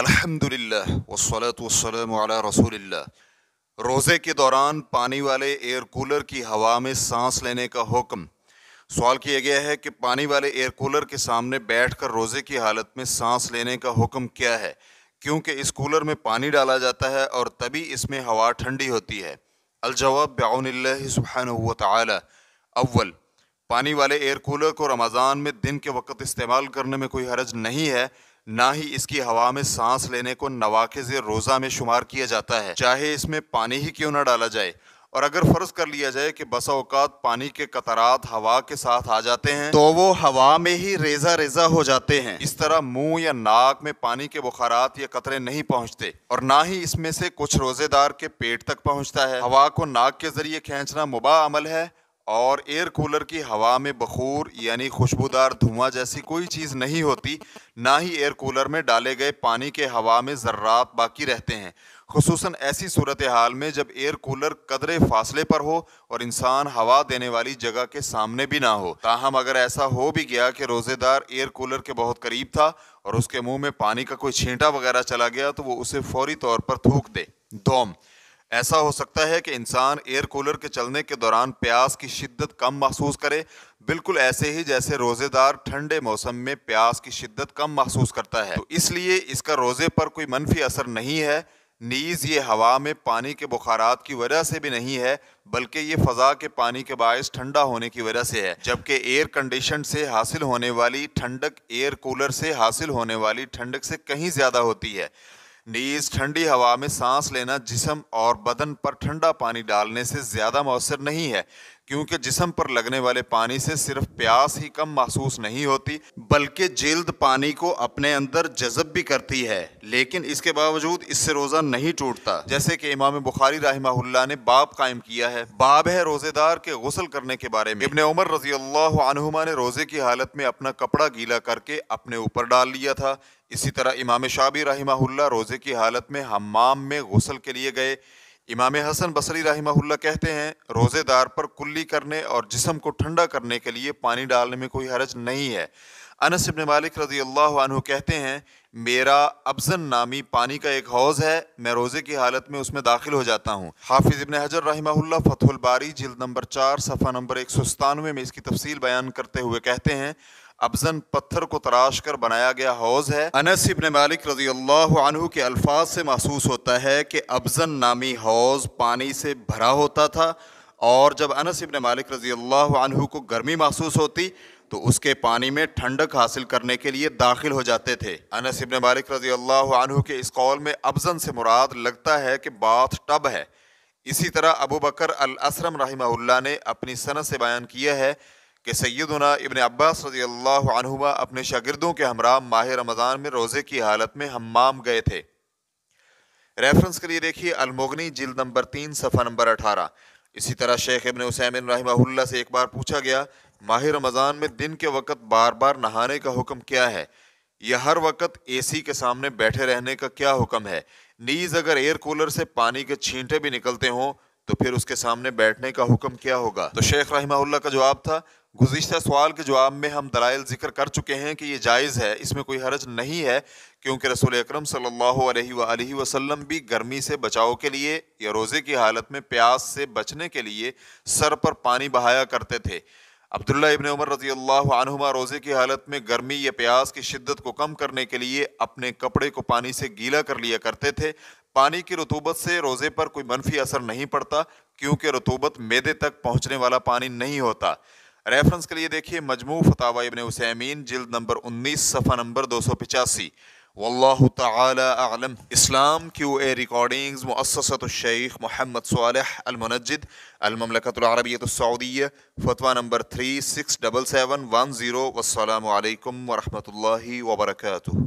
अल्हम्दुलिल्लाह वसलात वसलम अला रसूलिल्लाह रोज़े के दौरान पानी वाले एयर कूलर की हवा में सांस लेने का हुक्म सवाल किया गया है कि पानी वाले एयर कूलर के सामने बैठकर रोज़े की हालत में सांस लेने का हुक्म क्या है क्योंकि इस कूलर में पानी डाला जाता है और तभी इसमें हवा ठंडी होती है अलजवाब बाउनल्लाबहान अव्वल पानी वाले एयर कूलर को रमज़ान में दिन के वक्त इस्तेमाल करने में कोई हरज नहीं है ना ही इसकी हवा में सांस लेने को नवाखज रोज़ा में शुमार किया जाता है चाहे इसमें पानी ही क्यों ना डाला जाए और अगर फ़र्ज़ कर लिया जाए कि बसा अवकात पानी के कतरात हवा के साथ आ जाते हैं तो वो हवा में ही रेजा रेजा हो जाते हैं इस तरह मुंह या नाक में पानी के बुखारात या कतरे नहीं पहुंचते और ना ही इसमें से कुछ रोज़ेदार के पेट तक पहुंचता है हवा को नाक के ज़रिए खींचना मुबा अमल है और एयर कूलर की हवा में बखूर यानी खुशबूदार धुआं जैसी कोई चीज़ नहीं होती ना ही एयर कूलर में डाले गए पानी के हवा में ज़र्रात बाकी रहते हैं खसूस ऐसी सूरत हाल में जब एयर कूलर कदरे फासले पर हो और इंसान हवा देने वाली जगह के सामने भी ना हो ताहम अगर ऐसा हो भी गया कि रोज़ेदार एयर कूलर के बहुत करीब था और उसके मुँह में पानी का कोई छींटा वगैरह चला गया तो वो उसे फौरी तौर पर थूक दे दोम ऐसा हो सकता है कि इंसान एयर कूलर के चलने के दौरान प्यास की शिद्दत कम महसूस करे बिल्कुल ऐसे ही जैसे रोज़ेदार ठंडे मौसम में प्यास की शिद्दत कम महसूस करता है तो इसलिए इसका रोज़े पर कोई मनफी असर नहीं है नीज़ ये हवा में पानी के बुखारात की वजह से भी नहीं है बल्कि ये फ़जा के पानी के बायस ठंडा होने की वजह से है जबकि एयर कंडीशन से हासिल होने वाली ठंडक एयर कूलर से हासिल होने वाली ठंडक से कहीं ज़्यादा होती है नीज ठंडी हवा में सांस लेना जिसम और बदन पर ठंडा पानी डालने से ज़्यादा मौसर नहीं है क्योंकि जिसम पर लगने वाले पानी से सिर्फ प्यास ही कम महसूस नहीं होती बल्कि जल्द पानी को अपने अंदर जजब भी करती है लेकिन इसके बावजूद इससे रोज़ा नहीं टूटता जैसे कि इमाम बुखारी राहिमाहुल्ला ने बाब कायम किया है बाब है रोज़ेदार के गसल करने के बारे में इबन उमर रजी अल्लाह ने रोज़े की हालत में अपना कपड़ा गीला करके अपने ऊपर डाल लिया था इसी तरह इमाम शाबी रही रोज़े की हालत में हमाम में गसल के लिए गए इमाम हसन बसरी रही कहते हैं रोज़ेदार पर कुल्ली करने और जिसम को ठंडा करने के लिए पानी डालने में कोई हरज नहीं है अनस इबन मालिक रजी अल्लाह कहते हैं मेरा अफजन नामी पानी का एक हौज़ है मैं रोज़े की हालत में उसमें दाखिल हो जाता हूँ हाफिज़ इबन हजर रही बारी जिल्द नंबर चार सफ़ा नंबर एक सौ सतानवे में इसकी तफसील बयान करते हुए कहते हैं अबजन पत्थर को तराश कर बनाया गया हौज है अनस इबन मालिक रजी अल्लाह के अल्फाज से महसूस होता है कि अबजन नामी हौज पानी से भरा होता था और जब अनस इबन मालिक रजी अल्लाह को गर्मी महसूस होती तो उसके पानी में ठंडक हासिल करने के लिए दाखिल हो जाते थे अनस इबन मालिक रजी अल्लाह के इस कौल में अफजन से मुराद लगता है कि बाथ टब है इसी तरह अबू बकर अल असरम रही ने अपनी सनत से बयान किया है कि सैदुना इबन अब्बास रजी अल्लाह अपने शागिदों के हमरा माह रमज़ान में रोज़े की हालत में हमाम गए थे रेफरेंस के लिए देखिए अलमोगनी जिल नंबर तीन सफ़ा नंबर अठारह इसी तरह शेख इबन हुसैमिन रहमहुल्ला से एक बार पूछा गया माह रमज़ान में दिन के वक़्त बार बार नहाने का हुक्म क्या है यह हर वक़्त एसी के सामने बैठे रहने का क्या हुक्म है नीज़ अगर एयर कूलर से पानी के छींटे भी निकलते हों तो फिर उसके सामने बैठने का हुक्म क्या होगा तो शेख रहमा का जवाब था गुजशत सवाल के जवाब में हम दलाइल ज़िक्र कर चुके हैं कि ये जायज़ है इसमें कोई हरज नहीं है क्योंकि रसूल अक्रम सम भी गर्मी से बचाव के लिए या रोज़े की हालत में प्यास से बचने के लिए सर पर पानी बहाया करते थे अब्दुल्ला इबन उमर रजी अल्लाह रोज़े की हालत में गर्मी या प्यास की शिद्दत को कम करने के लिए अपने कपड़े को पानी से गीला कर लिया करते थे पानी की रतूबत से रोज़े पर कोई मनफी असर नहीं पड़ता क्योंकि रतूबत मैदे तक पहुँचने वाला पानी नहीं होता रेफरेंस के लिए देखिए मजमू फतावा इबन हुसैमीन जिल्द नंबर 19 सफ़ा नंबर दो सौ पिचासी वल्ल इस्लाम क्यू ए रिकॉर्डिंग्स मुससतशेख मोहम्मद सालह अलमनजिद अलममलकतरबियतसौदिया फतवा number three six double seven one zero वसलम वरहमल